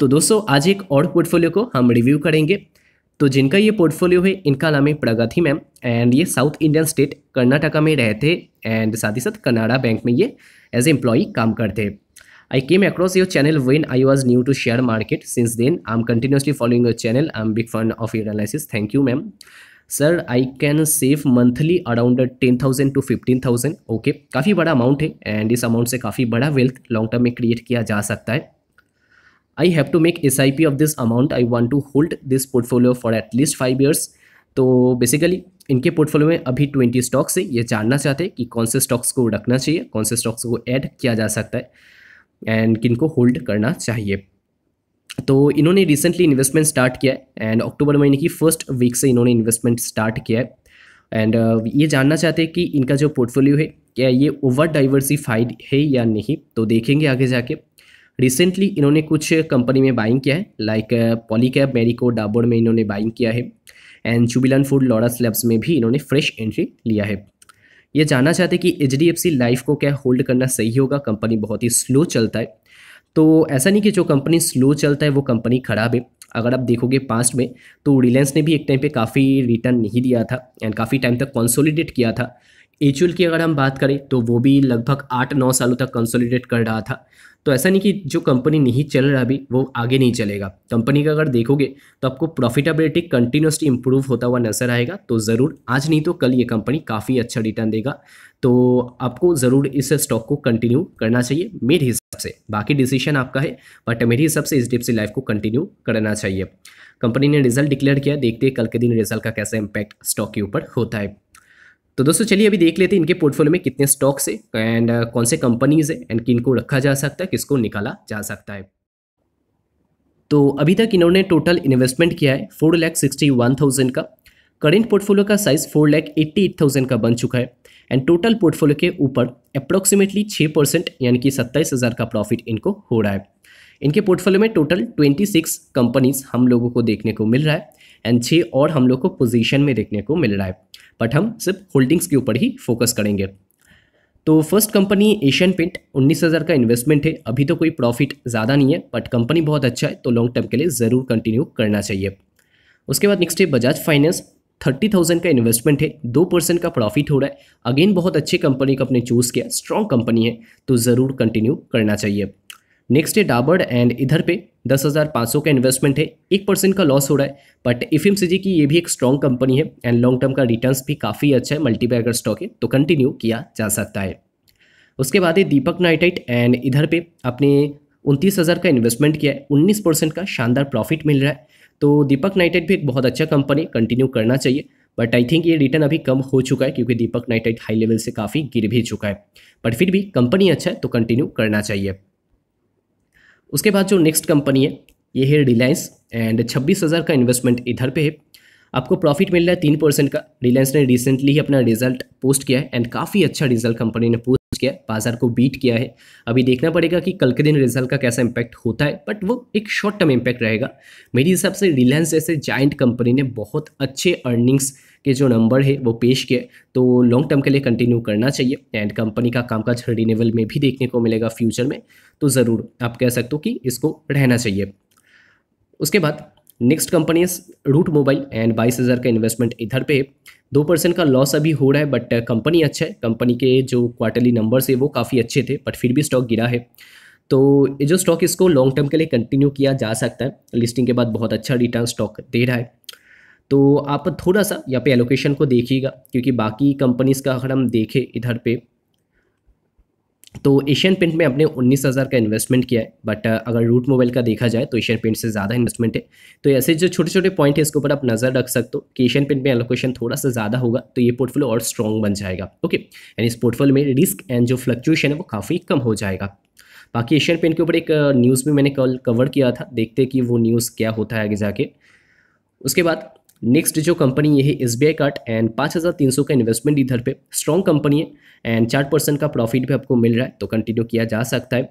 तो दोस्तों आज एक और पोर्टफोलियो को हम रिव्यू करेंगे तो जिनका ये पोर्टफोलियो है इनका नाम है प्रगति मैम एंड ये साउथ इंडियन स्टेट कर्नाटका में रहते एंड साथ ही साथ कनाडा बैंक में ये एज ए एम्प्लॉई काम करते I came across your channel when I was new to share market since then I am continuously following your channel I am big fan of your analysis thank you ma'am sir I can save monthly around ten thousand to fifteen thousand okay काफ़ी बड़ा amount है and इस amount से काफ़ी बड़ा wealth long term में create किया जा सकता है I have to make SIP of this amount. I want to hold this portfolio for at least five years. तो बेसिकली इनके पोर्टफोलियो में अभी ट्वेंटी स्टॉक्स है ये जानना चाहते हैं कि कौन से स्टॉक्स को रखना चाहिए कौन से स्टॉक्स को ऐड किया जा सकता है एंड किन को होल्ड करना चाहिए तो इन्होंने रिसेंटली इन्वेस्टमेंट स्टार्ट किया है एंड अक्टूबर महीने की फर्स्ट वीक से इन्होंने इन्वेस्टमेंट स्टार्ट किया है एंड uh, ये जानना चाहते हैं कि इनका जो पोर्टफोलियो है क्या ये ओवर डाइवर्सिफाइड है या नहीं तो देखेंगे आगे जाके रिसेंटली इन्होंने कुछ कंपनी में बाइंग किया है लाइक मेरी मेरिको डाबोर में इन्होंने बाइंग किया है एंड चुबिलन फूड लॉरस लैब्स में भी इन्होंने फ्रेश एंट्री लिया है ये जानना चाहते हैं कि H D F C life को क्या होल्ड करना सही होगा कंपनी बहुत ही स्लो चलता है तो ऐसा नहीं कि जो कंपनी स्लो चलता है वो कंपनी खराब है अगर आप देखोगे पास्ट में तो रिलायंस ने भी एक टाइम पे काफ़ी रिटर्न नहीं दिया था एंड काफ़ी टाइम तक कंसोलिडेट किया था एचयूएल की अगर हम बात करें तो वो भी लगभग आठ नौ सालों तक कंसोलिडेट कर रहा था तो ऐसा नहीं कि जो कंपनी नहीं चल रहा अभी वो आगे नहीं चलेगा कंपनी का अगर देखोगे तो आपको प्रॉफिटेबिलिटी कंटिन्यूसली इंप्रूव होता हुआ नजर आएगा तो ज़रूर आज नहीं तो कल ये कंपनी काफ़ी अच्छा रिटर्न देगा तो आपको ज़रूर इस स्टॉक को कंटिन्यू करना चाहिए मेरे हिसाब से बाकी डिसीजन आपका है बट मेरे हिसाब से इस से लाइफ को कंटिन्यू करना चाहिए कंपनी ने रिजल्ट डिक्लेयर किया देखते कल के दिन रिजल्ट का कैसा इम्पैक्ट स्टॉक के ऊपर होता है तो दोस्तों चलिए अभी देख लेते हैं इनके पोर्टफोलियो में कितने स्टॉक्स है एंड कौन से कंपनीज है एंड किन को रखा जा सकता है किसको निकाला जा सकता है तो अभी तक इन्होंने टोटल इन्वेस्टमेंट किया है four lakh sixty one thousand का करेंट पोर्टफोलियो का size four lakh eighty eight thousand का बन चुका है एंड टोटल पोर्टफोलियो के ऊपर अप्रॉक्सीमेटली छः परसेंट यानी कि सत्ताईस हज़ार का प्रॉफिट इनको हो रहा है इनके पोर्टफोलियो में टोटल ट्वेंटी सिक्स कंपनीज हम लोगों को देखने को मिल रहा है एंड छः और हम लोग को पोजिशन में देखने को मिल रहा है बट हम सिर्फ होल्डिंग्स के ऊपर ही फोकस करेंगे तो फर्स्ट कंपनी एशियन पेंट उन्नीस हज़ार का इन्वेस्टमेंट है अभी तो कोई प्रॉफिट ज़्यादा नहीं है बट कंपनी बहुत अच्छा है तो लॉन्ग टर्म के लिए ज़रूर कंटिन्यू करना चाहिए उसके बाद नेक्स्ट है बजाज फाइनेंस थर्टी थाउजेंड का इन्वेस्टमेंट है दो परसेंट का प्रॉफिट हो रहा है अगेन बहुत अच्छी कंपनी का अपने चूज़ किया स्ट्रॉन्ग कंपनी है तो ज़रूर कंटिन्यू करना चाहिए नेक्स्ट है डाबर्ड एंड इधर पे दस हज़ार पाँच सौ का इन्वेस्टमेंट है एक परसेंट का लॉस हो रहा है बट एफ एम की ये भी एक स्ट्रॉन्ग कंपनी है एंड लॉन्ग टर्म का रिटर्न्स भी काफ़ी अच्छा है मल्टीपैगर स्टॉक है तो कंटिन्यू किया जा सकता है उसके बाद है दीपक नाइटाइट एंड इधर पे आपने उनतीस हज़ार का इन्वेस्टमेंट किया है उन्नीस परसेंट का शानदार प्रॉफिट मिल रहा है तो दीपक नाइटाइट भी एक बहुत अच्छा कंपनी कंटिन्यू करना चाहिए बट आई थिंक ये रिटर्न अभी कम हो चुका है क्योंकि दीपक नाइटाइट हाई लेवल से काफ़ी गिर भी चुका है बट फिर भी कंपनी अच्छा है तो कंटिन्यू करना चाहिए उसके बाद जो नेक्स्ट कंपनी है ये है रिलायंस एंड छब्बीस हज़ार का इन्वेस्टमेंट इधर पे है आपको प्रॉफिट मिल रहा है तीन परसेंट का रिलायंस ने रिसेंटली ही अपना रिजल्ट पोस्ट किया है एंड काफ़ी अच्छा रिजल्ट कंपनी ने पोस्ट किया बाजार को बीट किया है अभी देखना पड़ेगा कि कल के दिन रिजल्ट का कैसा इंपैक्ट होता है बट वो एक शॉर्ट टर्म इम्पैक्ट रहेगा मेरे हिसाब से रिलायंस जैसे जाइंट कंपनी ने बहुत अच्छे अर्निंग्स के जो नंबर है वो पेश किए तो लॉन्ग टर्म के लिए कंटिन्यू करना चाहिए एंड कंपनी का कामकाज रिन्यूएबल में भी देखने को मिलेगा फ्यूचर में तो ज़रूर आप कह सकते हो कि इसको रहना चाहिए उसके बाद next company Route Mobile and बाईस हज़ार का इन्वेस्टमेंट इधर पे दो परसेंट का लॉस अभी हो रहा है बट कंपनी uh, अच्छा है कंपनी के जो क्वार्टरली नंबर्स है वो काफ़ी अच्छे थे बट फिर भी स्टॉक गिरा है तो ये जो स्टॉक इसको लॉन्ग टर्म के लिए कंटिन्यू किया जा सकता है लिस्टिंग के बाद बहुत अच्छा रिटर्न स्टॉक दे रहा है तो आप थोड़ा सा यहाँ पे एलोकेशन को देखिएगा क्योंकि बाकी कंपनीज़ का अगर हम देखें इधर पे तो एशियन पेंट में अपने 19,000 का इन्वेस्टमेंट किया है बट uh, अगर रूट मोबाइल का देखा जाए तो एशियन पेंट से ज़्यादा इन्वेस्टमेंट है तो ऐसे जो छोटे छोटे पॉइंट है इसके ऊपर आप नज़र रख सकते हो कि एशियन पेंट में एलोकेशन थोड़ा सा ज़्यादा होगा तो ये पोर्टफोलियो और स्ट्रॉन्ग बन जाएगा ओके एंड इस पोर्टफोलियो में रिस्क एंड जो फ्लक्चुएशन है वो काफ़ी कम हो जाएगा बाकी एशियन पेंट के ऊपर एक न्यूज़ uh, भी मैंने कल कवर किया था देखते कि वो न्यूज़ क्या होता है आगे जाके उसके बाद नेक्स्ट जो कंपनी ये है S B I card and पाँच हज़ार तीन सौ का इन्वेस्टमेंट इधर पे स्ट्रॉन्ग कंपनी है एंड चार परसेंट का प्रॉफिट भी आपको मिल रहा है तो कंटिन्यू किया जा सकता है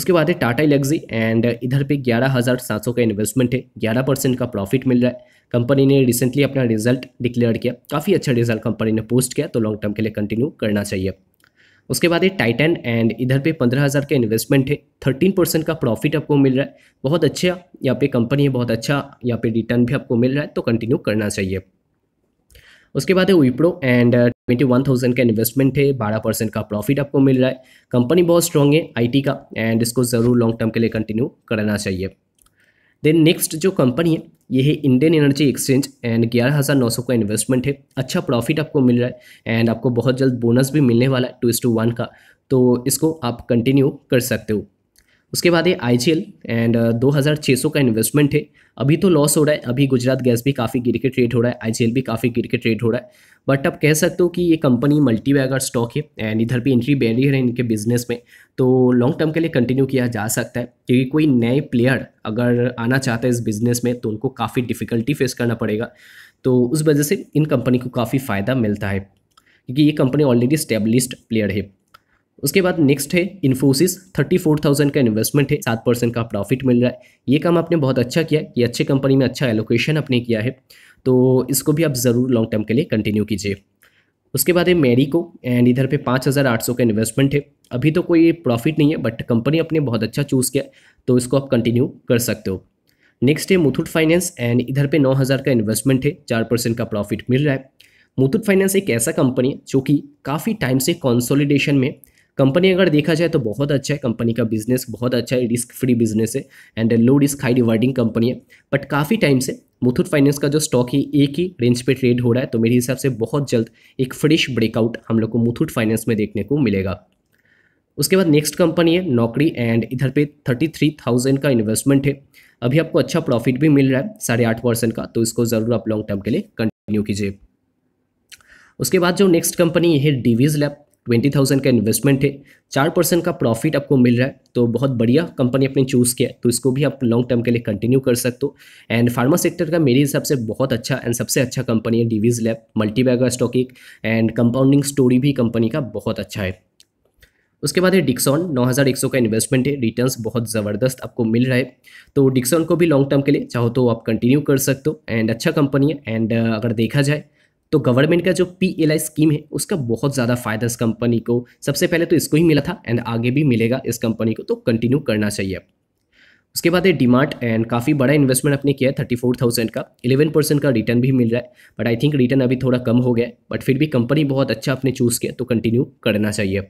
उसके बाद है टाटा इलेक्जी एंड इधर पे ग्यारह हज़ार सात सौ का इन्वेस्टमेंट है ग्यारह परसेंट का प्रॉफिट मिल रहा है कंपनी ने रिसेंटली अपना रिजल्ट डिक्लेयर किया काफ़ी अच्छा रिजल्ट कंपनी ने पोस्ट किया तो लॉन्ग टर्म के लिए कंटिन्यू करना चाहिए उसके बाद ये टाइटन एंड इधर पे पंद्रह हज़ार का इन्वेस्टमेंट है थर्टीन परसेंट का प्रॉफिट आपको मिल रहा है बहुत अच्छा यहाँ पे कंपनी है बहुत अच्छा यहाँ पे रिटर्न भी आपको मिल रहा है तो कंटिन्यू करना चाहिए उसके बाद है Wipro and twenty one thousand का इन्वेस्टमेंट है बारह परसेंट का प्रॉफिट आपको मिल रहा है कंपनी बहुत स्ट्रॉन्ग है आईटी का एंड इसको ज़रूर लॉन्ग टर्म के लिए कंटिन्यू करना चाहिए देन नेक्स्ट जो कंपनी है ये है इंडियन एनर्जी एक्सचेंज एंड ग्यारह हज़ार नौ सौ का इन्वेस्टमेंट है अच्छा प्रॉफिट आपको मिल रहा है एंड आपको बहुत जल्द बोनस भी मिलने वाला है टू इस टू वन का तो इसको आप कंटिन्यू कर सकते हो उसके बाद ये आई एल एंड दो हज़ार छः सौ का इन्वेस्टमेंट है अभी तो लॉस हो रहा है अभी गुजरात गैस भी काफ़ी गिर के ट्रेड हो रहा है आई एल भी काफ़ी गिर के ट्रेड हो रहा है बट आप कह सकते हो कि ये कंपनी मल्टी वैगर स्टॉक है एंड इधर भी एंट्री बैरियर है इनके बिजनेस में तो लॉन्ग टर्म के लिए कंटिन्यू किया जा सकता है क्योंकि कोई नए प्लेयर अगर आना चाहता है इस बिज़नेस में तो उनको काफ़ी डिफ़िकल्टी फेस करना पड़ेगा तो उस वजह से इन कंपनी को काफ़ी फ़ायदा मिलता है क्योंकि ये कंपनी ऑलरेडी स्टेब्लिश्ड प्लेयर है उसके बाद नेक्स्ट है इन्फोसिस थर्टी फोर थाउजेंड का इन्वेस्टमेंट है सात परसेंट का प्रॉफिट मिल रहा है ये काम आपने बहुत अच्छा किया ये अच्छे कंपनी में अच्छा एलोकेशन आपने किया है तो इसको भी आप ज़रूर लॉन्ग टर्म के लिए कंटिन्यू कीजिए उसके बाद है मेरिको एंड इधर पे पाँच हज़ार आठ सौ का इन्वेस्टमेंट है अभी तो कोई प्रॉफिट नहीं है बट कंपनी आपने बहुत अच्छा चूज़ किया तो इसको आप कंटिन्यू कर सकते हो नेक्स्ट है मुथुट फाइनेंस एंड इधर पे नौ हज़ार का इन्वेस्टमेंट है चार परसेंट का प्रॉफिट मिल रहा है मुथुट फाइनेंस एक ऐसा कंपनी है जो कि काफ़ी टाइम से कॉन्सोलिडेशन में कंपनी अगर देखा जाए तो बहुत अच्छा है कंपनी का बिजनेस बहुत अच्छा है रिस्क फ्री बिजनेस है and low risk high rewarding company है बट काफ़ी टाइम से मुथूट फाइनेंस का जो स्टॉक है एक ही रेंज पे ट्रेड हो रहा है तो मेरे हिसाब से बहुत जल्द एक फ्रेश ब्रेकआउट हम लोग को मुथूट फाइनेंस में देखने को मिलेगा उसके बाद नेक्स्ट कंपनी है नौकरी एंड इधर पे थर्टी थ्री थाउजेंड का इन्वेस्टमेंट है अभी आपको अच्छा प्रॉफिट भी मिल रहा है साढ़े आठ परसेंट का तो इसको ज़रूर आप लॉन्ग टर्म के लिए कंटिन्यू कीजिए उसके बाद जो नेक्स्ट कंपनी है डिवीज लैब ट्वेंटी थाउजेंड का इन्वेस्टमेंट है चार परसेंट का प्रॉफिट आपको मिल रहा है तो बहुत बढ़िया कंपनी आपने चूज़ किया तो इसको भी आप लॉन्ग टर्म के लिए कंटिन्यू कर सकते हो एंड फार्मा सेक्टर का मेरे हिसाब से बहुत अच्छा एंड सबसे अच्छा कंपनी है डिवीज लैब मल्टीबैगर स्टॉकिक एंड कंपाउंडिंग स्टोरी भी कंपनी का बहुत अच्छा है उसके बाद है डिक्सॉन सौ का इन्वेस्टमेंट है रिटर्न्स बहुत ज़बरदस्त आपको मिल रहा है तो डिक्सॉन को भी लॉन्ग टर्म के लिए चाहो तो आप कंटिन्यू कर सकते हो एंड अच्छा कंपनी है एंड अगर देखा जाए तो गवर्नमेंट का जो पी एल आई स्कीम है उसका बहुत ज़्यादा फायदा इस कंपनी को सबसे पहले तो इसको ही मिला था एंड आगे भी मिलेगा इस कंपनी को तो कंटिन्यू करना चाहिए उसके बाद ये डिमार्ट एंड काफ़ी बड़ा इन्वेस्टमेंट आपने किया है थर्टी फोर थाउजेंड का इलेवन परसेंट का रिटर्न भी मिल रहा है बट आई थिंक रिटर्न अभी थोड़ा कम हो गया बट फिर भी कंपनी बहुत अच्छा आपने चूज़ किया तो कंटिन्यू करना चाहिए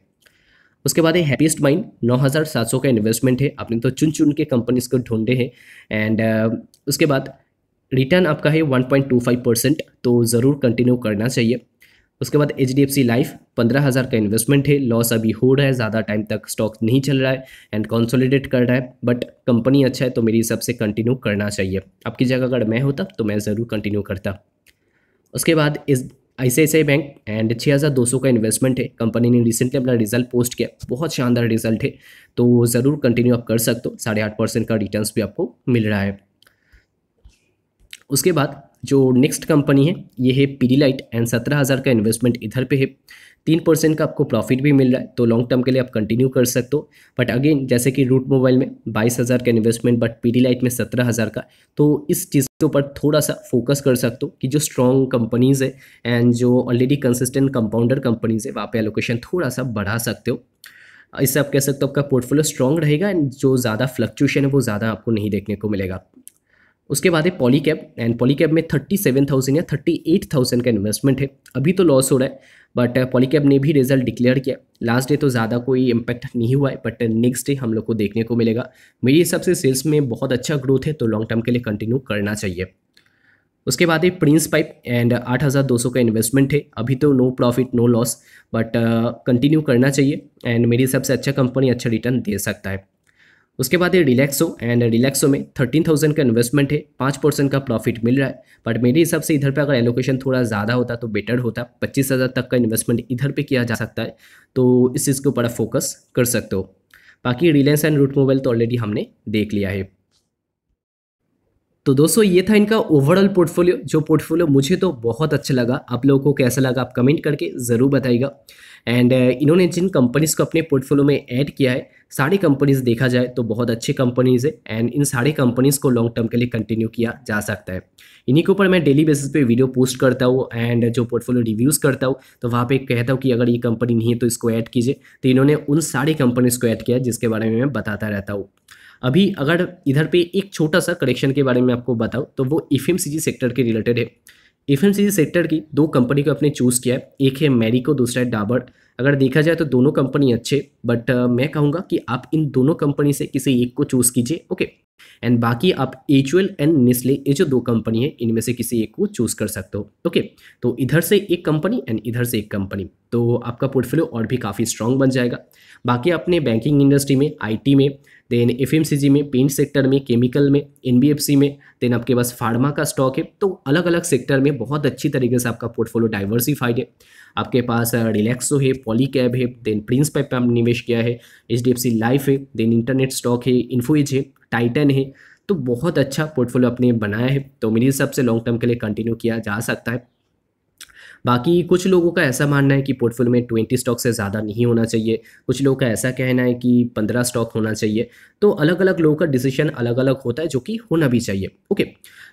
उसके बाद ये हैप्पीस्ट माइंड नौ हज़ार सात सौ का इन्वेस्टमेंट है आपने तो चुन चुन के कंपनीज को ढूंढे हैं एंड uh, उसके बाद रिटर्न आपका है 1.25 परसेंट तो ज़रूर कंटिन्यू करना चाहिए उसके बाद H D F C life पंद्रह हज़ार का इन्वेस्टमेंट है लॉस अभी हो रहा है ज़्यादा टाइम तक स्टॉक नहीं चल रहा है एंड कंसोलिडेट कर रहा है बट कंपनी अच्छा है तो मेरे हिसाब से कंटिन्यू करना चाहिए आपकी जगह अगर मैं होता तो मैं ज़रूर कंटिन्यू करता उसके बाद इस आई बैंक एंड छः हज़ार दो सौ का इन्वेस्टमेंट है कंपनी ने रिसेंटली अपना रिजल्ट पोस्ट किया बहुत शानदार रिजल्ट है तो ज़रूर कंटिन्यू आप कर सकते हो साढ़े आठ परसेंट का रिटर्न भी आपको मिल रहा है उसके बाद जो नेक्स्ट कंपनी है ये है पीडीलाइट एंड सत्रह हज़ार का इन्वेस्टमेंट इधर पे है तीन परसेंट का आपको प्रॉफिट भी मिल रहा है तो लॉन्ग टर्म के लिए आप कंटिन्यू कर सकते हो बट अगेन जैसे कि रूट मोबाइल में बाईस हज़ार का इन्वेस्टमेंट बट पी लाइट में सत्रह हज़ार का तो इस चीज़ के ऊपर थोड़ा सा फोकस कर सकते हो कि जो स्ट्रॉन्ग कंपनीज़ है एंड जो ऑलरेडी कंसिस्टेंट कंपाउंडर कंपनीज़ है वहाँ पर एलोकेशन थोड़ा सा बढ़ा सकते हो इससे आप कह सकते हो आपका पोर्टफोलियो स्ट्रॉन्ग रहेगा एंड जो ज़्यादा फ्लक्चुएशन है वो ज़्यादा आपको नहीं देखने को मिलेगा उसके बाद है पॉलीकैब एंड पॉलीकैब में थर्टी सेवन थाउजेंड या थर्टी एट थाउजेंड का इन्वेस्टमेंट है अभी तो लॉस हो रहा है बट पॉलीकैब uh, ने भी रिजल्ट डिक्लेयर किया लास्ट डे तो ज़्यादा कोई इम्पैक्ट नहीं हुआ है बट नेक्स्ट डे हम लोग को देखने को मिलेगा मेरे हिसाब से सेल्स में बहुत अच्छा ग्रोथ है तो लॉन्ग टर्म के लिए कंटिन्यू करना चाहिए उसके बाद है प्रिंस पाइप एंड आठ हज़ार दो सौ का इन्वेस्टमेंट है अभी तो no profit no loss but continue करना चाहिए एंड मेरे हिसाब से अच्छा कंपनी अच्छा रिटर्न दे सकता है उसके बाद ये रिलैक्सो एंड रिलैक्सो में थर्टीन थाउजेंड का इन्वेस्टमेंट है पाँच परसेंट का प्रॉफिट मिल रहा है बट मेरे हिसाब से इधर पे अगर एलोकेशन थोड़ा ज़्यादा होता तो बेटर होता पच्चीस हज़ार तक का इन्वेस्टमेंट इधर पे किया जा सकता है तो इस चीज़ के ऊपर आप फोकस कर सकते हो बाकी रिलायंस एंड रूट मोबाइल तो ऑलरेडी हमने देख लिया है तो दोस्तों ये था इनका ओवरऑल पोर्टफोलियो जो पोर्टफोलियो मुझे तो बहुत अच्छा लगा आप लोगों को कैसा लगा आप कमेंट करके ज़रूर बताइएगा एंड uh, इन्होंने जिन कंपनीज़ को अपने पोर्टफोलियो में ऐड किया है सारी कंपनीज़ देखा जाए तो बहुत अच्छी कंपनीज़ है एंड इन सारी कंपनीज़ को लॉन्ग टर्म के लिए कंटिन्यू किया जा सकता है इन्हीं के ऊपर मैं डेली बेसिस पे वीडियो पोस्ट करता हूँ एंड जो पोर्टफोलियो रिव्यूज़ करता हूँ तो वहाँ पे कहता हूँ कि अगर ये कंपनी नहीं है तो इसको ऐड कीजिए तो इन्होंने उन सारी कंपनीज़ को ऐड किया जिसके बारे में मैं बताता रहता हूँ अभी अगर इधर पे एक छोटा सा करेक्शन के बारे में आपको बताऊँ तो वो एफ सी सेक्टर के रिलेटेड है एफ सेक्टर की दो कंपनी को अपने चूज़ किया है एक है मैरिको दूसरा है डाबर अगर देखा जाए तो दोनों कंपनी अच्छे बट मैं कहूँगा कि आप इन दोनों कंपनी से किसी एक को चूज़ कीजिए ओके एंड बाकी आप एच एंड निस्ले ये जो दो कंपनी है इनमें से किसी एक को चूज कर सकते हो ओके तो इधर से एक कंपनी एंड इधर से एक कंपनी तो आपका पोर्टफोलियो और भी काफ़ी स्ट्रॉन्ग बन जाएगा बाकी आपने बैंकिंग इंडस्ट्री में आईटी में देन एफएमसीजी में पेंट सेक्टर में केमिकल में एनबीएफसी में देन आपके पास फार्मा का स्टॉक है तो अलग अलग सेक्टर में बहुत अच्छी तरीके से आपका पोर्टफोलियो डाइवर्सिफाइड है आपके पास रिलैक्सो है पॉलीकैब है देन प्रिंस पे पर निवेश किया है एच लाइफ है देन इंटरनेट स्टॉक है इन्फोइज है टाइटन है तो बहुत अच्छा पोर्टफोलियो अपने बनाया है तो मेरे हिसाब से लॉन्ग टर्म के लिए कंटिन्यू किया जा सकता है बाकी कुछ लोगों का ऐसा मानना है कि पोर्टफोलियो में ट्वेंटी स्टॉक से ज़्यादा नहीं होना चाहिए कुछ लोगों का ऐसा कहना है कि पंद्रह स्टॉक होना चाहिए तो अलग अलग लोगों का डिसीजन अलग अलग होता है जो कि होना भी चाहिए ओके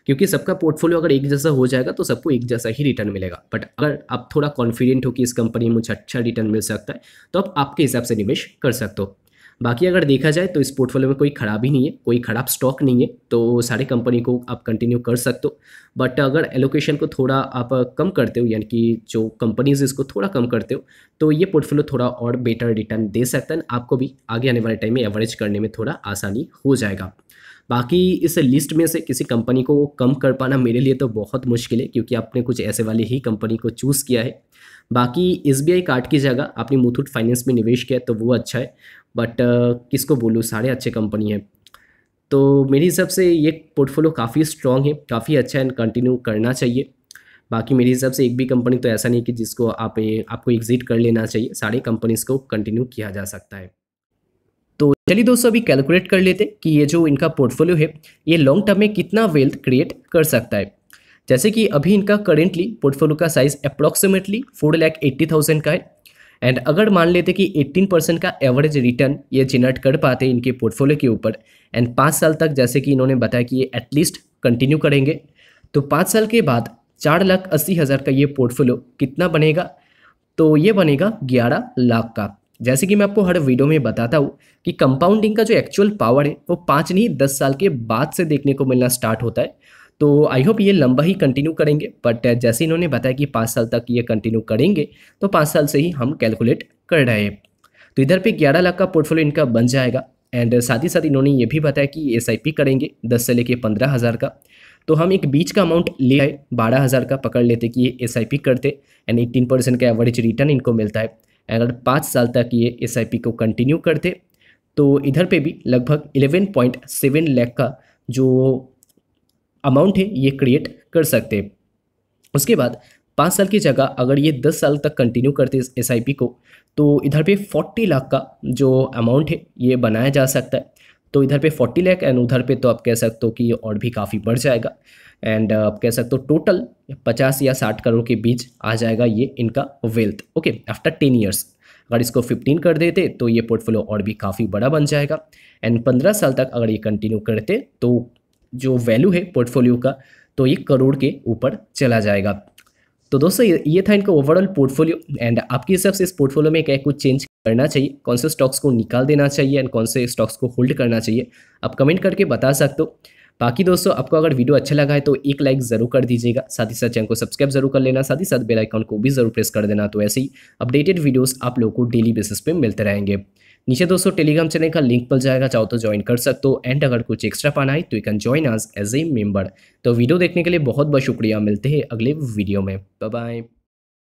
क्योंकि सबका पोर्टफोलियो अगर एक जैसा हो जाएगा तो सबको एक जैसा ही रिटर्न मिलेगा बट अगर आप थोड़ा कॉन्फिडेंट हो कि इस कंपनी में मुझे अच्छा रिटर्न मिल सकता है तो आप आपके हिसाब से निवेश कर सकते हो बाकी अगर देखा जाए तो इस पोर्टफोलियो में कोई खराबी नहीं है कोई ख़राब स्टॉक नहीं है तो सारे कंपनी को आप कंटिन्यू कर सकते हो बट अगर एलोकेशन को थोड़ा आप कम करते हो यानी कि जो कंपनीज इसको थोड़ा कम करते हो तो ये पोर्टफोलियो थोड़ा और बेटर रिटर्न दे सकता है आपको भी आगे आने वाले टाइम में एवरेज करने में थोड़ा आसानी हो जाएगा बाकी इस लिस्ट में से किसी कंपनी को कम कर पाना मेरे लिए तो बहुत मुश्किल है क्योंकि आपने कुछ ऐसे वाले ही कंपनी को चूज़ किया है बाकी एस बी आई कार्ड की जगह आपने मुथूट फाइनेंस में निवेश किया तो वो अच्छा है बट uh, किसको बोलूँ सारे अच्छे कंपनी हैं तो मेरे हिसाब से ये पोर्टफोलियो काफ़ी स्ट्रॉन्ग है काफ़ी अच्छा एंड कंटिन्यू करना चाहिए बाकी मेरे हिसाब से एक भी कंपनी तो ऐसा नहीं कि जिसको आप आपको एग्जिट कर लेना चाहिए सारे कंपनीज़ को कंटिन्यू किया जा सकता है तो चलिए दोस्तों अभी कैलकुलेट कर लेते कि ये जो इनका पोर्टफोलियो है ये लॉन्ग टर्म में कितना वेल्थ क्रिएट कर सकता है जैसे कि अभी इनका करेंटली पोर्टफोलियो का size approximately four lakh eighty thousand का है एंड अगर मान लेते कि 18 परसेंट का एवरेज रिटर्न ये जनरेट कर पाते इनके पोर्टफोलियो के ऊपर एंड पाँच साल तक जैसे कि इन्होंने बताया कि ये एटलीस्ट कंटिन्यू करेंगे तो पाँच साल के बाद चार लाख अस्सी हज़ार का ये पोर्टफोलियो कितना बनेगा तो ये बनेगा ग्यारह लाख का जैसे कि मैं आपको हर वीडियो में बताता हूँ कि कंपाउंडिंग का जो एक्चुअल पावर है वो पाँच नहीं दस साल के बाद से देखने को मिलना स्टार्ट होता है तो आई होप ये लंबा ही कंटिन्यू करेंगे बट uh, जैसे इन्होंने बताया कि पाँच साल तक ये कंटिन्यू करेंगे तो पाँच साल से ही हम कैलकुलेट कर रहे हैं तो इधर पे ग्यारह लाख का पोर्टफोलियो इनका बन जाएगा एंड uh, साथ ही साथ इन्होंने ये भी बताया कि एस करेंगे दस से लेके पंद्रह हज़ार का तो हम एक बीच का अमाउंट ले आए बारह हज़ार का पकड़ लेते कि ये एस करते एंड एट्टीन परसेंट का एवरेज रिटर्न इनको मिलता है अगर पाँच साल तक ये एस को कंटिन्यू करते तो इधर पे भी लगभग पॉइंट सेवन लैख का जो अमाउंट है ये क्रिएट कर सकते हैं उसके बाद पाँच साल की जगह अगर ये दस साल तक कंटिन्यू करते इस एस को तो इधर पे फोर्टी लाख का जो अमाउंट है ये बनाया जा सकता है तो इधर पे फोर्टी लाख एंड उधर पे तो आप कह सकते हो कि और भी काफ़ी बढ़ जाएगा एंड uh, आप कह सकते हो टोटल पचास या साठ करोड़ के बीच आ जाएगा ये इनका wealth okay after ten years अगर इसको फिफ्टीन कर देते तो ये पोर्टफोलियो और भी काफ़ी बड़ा बन जाएगा एंड पंद्रह साल तक अगर ये कंटिन्यू करते तो जो वैल्यू है पोर्टफोलियो का तो ये करोड़ के ऊपर चला जाएगा तो दोस्तों ये था इनका ओवरऑल पोर्टफोलियो एंड आपके हिसाब से इस पोर्टफोलियो में क्या कुछ चेंज करना चाहिए कौन से स्टॉक्स को निकाल देना चाहिए एंड कौन से स्टॉक्स को होल्ड करना चाहिए आप कमेंट करके बता सकते हो बाकी दोस्तों आपको अगर वीडियो अच्छा लगा है तो एक लाइक ज़रूर कर दीजिएगा साथ ही साथ चैनल को सब्सक्राइब जरूर कर लेना साथ ही साथ बेल आइकन को भी जरूर प्रेस कर देना तो ऐसे ही अपडेटेड वीडियोस आप लोगों को डेली बेसिस पे मिलते रहेंगे नीचे दोस्तों टेलीग्राम चैनल का लिंक पर जाएगा चाहो तो ज्वाइन कर सकते हो एंड अगर कुछ एक्स्ट्रा पाना है तो यू कैन ज्वाइन आज एज ए मेम्बर तो वीडियो देखने के लिए बहुत बहुत शुक्रिया मिलते हैं अगले वीडियो में बाय